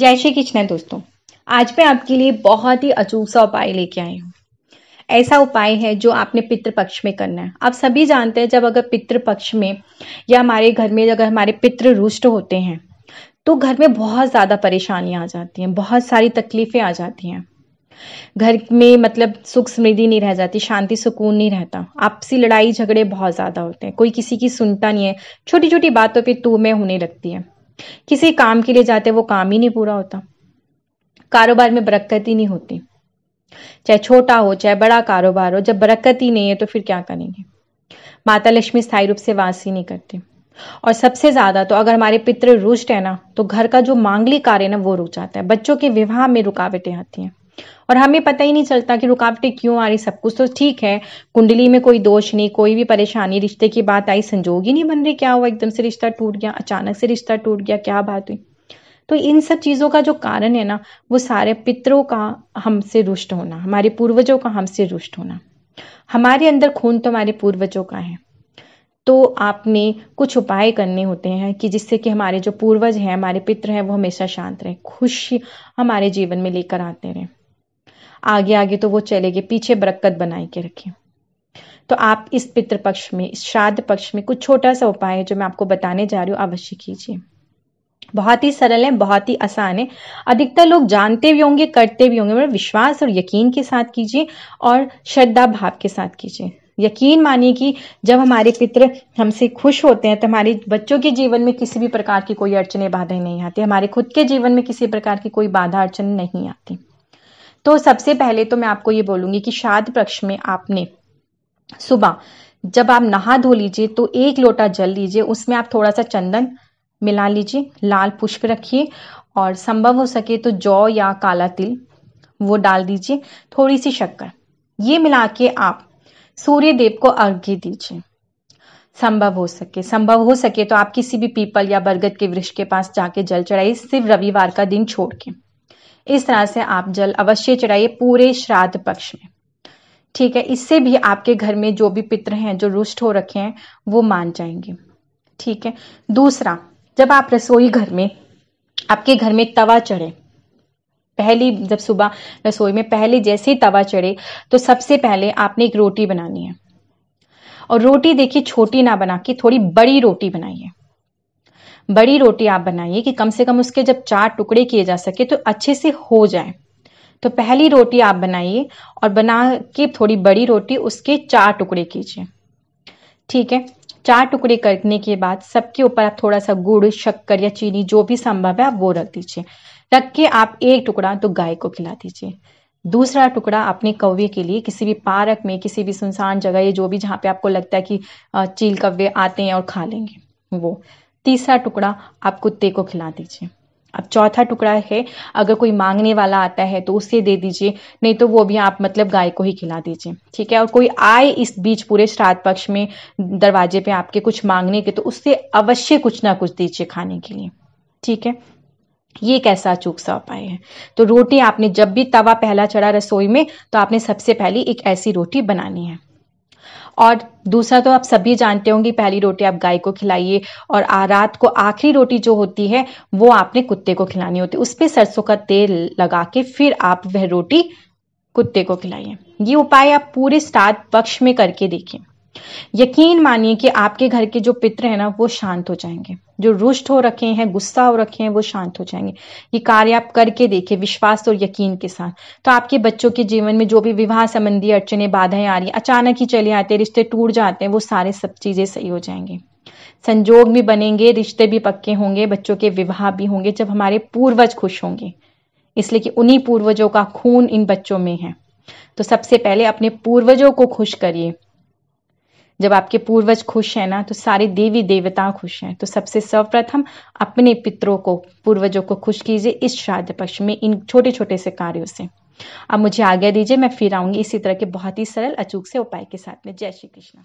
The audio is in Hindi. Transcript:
जय श्री कृष्ण दोस्तों आज मैं आपके लिए बहुत ही अचूक सा उपाय लेके आई हूँ ऐसा उपाय है जो आपने पितृपक्ष पक्ष में करना है आप सभी जानते हैं जब अगर पितृपक्ष पक्ष में या हमारे घर में अगर हमारे पितृ रुष्ट होते हैं तो घर में बहुत ज़्यादा परेशानियाँ आ जाती हैं बहुत सारी तकलीफ़ें आ जाती हैं घर में मतलब सुख समृद्धि नहीं रह जाती शांति सुकून नहीं रहता आपसी लड़ाई झगड़े बहुत ज़्यादा होते हैं कोई किसी की सुनता नहीं है छोटी छोटी बातों पर तू में होने लगती है किसी काम के लिए जाते वो काम ही नहीं पूरा होता कारोबार में बरकत ही नहीं होती चाहे छोटा हो चाहे बड़ा कारोबार हो जब बरकत ही नहीं है तो फिर क्या करेंगे माता लक्ष्मी स्थायी रूप से वास ही नहीं करती और सबसे ज्यादा तो अगर हमारे पितृ रुष्ट है ना तो घर का जो मांगलिक कार्य ना वो रुक जाता है बच्चों के विवाह में रुकावटें आती हैं और हमें पता ही नहीं चलता कि रुकावटें क्यों आ रही सब कुछ तो ठीक है कुंडली में कोई दोष नहीं कोई भी परेशानी रिश्ते की बात आई संजोग ही नहीं बन रही क्या हुआ एकदम से रिश्ता टूट गया अचानक से रिश्ता टूट गया क्या बात हुई तो इन सब चीज़ों का जो कारण है ना वो सारे पितरों का हमसे रुष्ट होना हमारे पूर्वजों का हमसे रुष्ट होना हमारे अंदर खून तो हमारे पूर्वजों का है तो आपने कुछ उपाय करने होते हैं कि जिससे कि हमारे जो पूर्वज हैं हमारे पितर हैं वो हमेशा शांत रहें खुशी हमारे जीवन में लेकर आते रहें आगे आगे तो वो चलेगी पीछे बरकत बनाए के रखें तो आप इस पितृपक्ष में इस श्राद्ध पक्ष में कुछ छोटा सा उपाय जो मैं आपको बताने जा रही हूँ अवश्य कीजिए बहुत ही सरल है बहुत ही आसान है अधिकतर लोग जानते भी होंगे करते भी होंगे मगर विश्वास और यकीन के साथ कीजिए और श्रद्धा भाव के साथ कीजिए यकीन मानिए कि जब हमारे पितृ हमसे खुश होते हैं तो हमारे बच्चों के जीवन में किसी भी प्रकार की कोई अड़चने बाधाएं नहीं आती हमारे खुद के जीवन में किसी प्रकार की कोई बाधा अड़चन नहीं आती तो सबसे पहले तो मैं आपको ये बोलूंगी कि श्राद्ध पक्ष में आपने सुबह जब आप नहा धो लीजिए तो एक लोटा जल लीजिए उसमें आप थोड़ा सा चंदन मिला लीजिए लाल पुष्प रखिए और संभव हो सके तो जौ या काला तिल वो डाल दीजिए थोड़ी सी शक्कर ये मिला के आप सूर्य देव को अर्घ्य दीजिए संभव हो सके संभव हो सके तो आप किसी भी पीपल या बरगद के वृक्ष के पास जाके जल चढ़ाइए सिर्फ रविवार का दिन छोड़ के इस तरह से आप जल अवश्य चढ़ाइए पूरे श्राद्ध पक्ष में ठीक है इससे भी आपके घर में जो भी पित्र हैं जो रुष्ट हो रखे हैं वो मान जाएंगे ठीक है दूसरा जब आप रसोई घर में आपके घर में तवा चढ़े पहली जब सुबह रसोई में पहले जैसे ही तवा चढ़े तो सबसे पहले आपने एक रोटी बनानी है और रोटी देखिए छोटी ना बना के थोड़ी बड़ी रोटी बनाइए बड़ी रोटी आप बनाइए कि कम से कम उसके जब चार टुकड़े किए जा सके तो अच्छे से हो जाए तो पहली रोटी आप बनाइए और बना के थोड़ी बड़ी रोटी उसके चार टुकड़े कीजिए ठीक है चार टुकड़े करने के बाद सबके ऊपर आप थोड़ा सा गुड़ शक्कर या चीनी जो भी संभव है आप वो रख दीजिए रख के आप एक टुकड़ा तो गाय को खिला दीजिए दूसरा टुकड़ा अपने कौवे के लिए किसी भी पार्क में किसी भी सुनसान जगह या जो भी जहां पे आपको लगता है कि चील कौवे आते हैं और खा लेंगे वो तीसरा टुकड़ा आप कुत्ते को खिला दीजिए अब चौथा टुकड़ा है अगर कोई मांगने वाला आता है तो उसे दे दीजिए नहीं तो वो भी आप मतलब गाय को ही खिला दीजिए ठीक है और कोई आए इस बीच पूरे श्राद्ध पक्ष में दरवाजे पे आपके कुछ मांगने के तो उससे अवश्य कुछ ना कुछ दीजिए खाने के लिए ठीक है ये कैसा अचूक सा उपाय है तो रोटी आपने जब भी तवा पहला चढ़ा रसोई में तो आपने सबसे पहले एक ऐसी रोटी बनानी है और दूसरा तो आप सभी जानते होंगे पहली रोटी आप गाय को खिलाइए और रात को आखिरी रोटी जो होती है वो आपने कुत्ते को खिलानी होती है उस पर सरसों का तेल लगा के फिर आप वह रोटी कुत्ते को खिलाइए ये उपाय आप पूरे स्टार्ट पक्ष में करके देखिए यकीन मानिए कि आपके घर के जो पित्र हैं ना वो शांत हो जाएंगे जो रुष्ट हो रखे हैं गुस्सा हो रखे हैं वो शांत हो जाएंगे ये कार्य आप करके देखिए विश्वास और यकीन के साथ तो आपके बच्चों के जीवन में जो भी विवाह संबंधी अड़चने बाधाएं आ रही अचानक ही चले आते हैं रिश्ते टूट जाते हैं वो सारे सब चीजें सही हो जाएंगे संजोग भी बनेंगे रिश्ते भी पक्के होंगे बच्चों के विवाह भी होंगे जब हमारे पूर्वज खुश होंगे इसलिए कि उन्हीं पूर्वजों का खून इन बच्चों में है तो सबसे पहले अपने पूर्वजों को खुश करिए जब आपके पूर्वज खुश हैं ना तो सारे देवी देवता खुश हैं तो सबसे सर्वप्रथम अपने पितरों को पूर्वजों को खुश कीजिए इस श्राद्ध पक्ष में इन छोटे छोटे से कार्यों से अब मुझे आज्ञा दीजिए मैं फिर आऊंगी इसी तरह के बहुत ही सरल अचूक से उपाय के साथ में जय श्री कृष्ण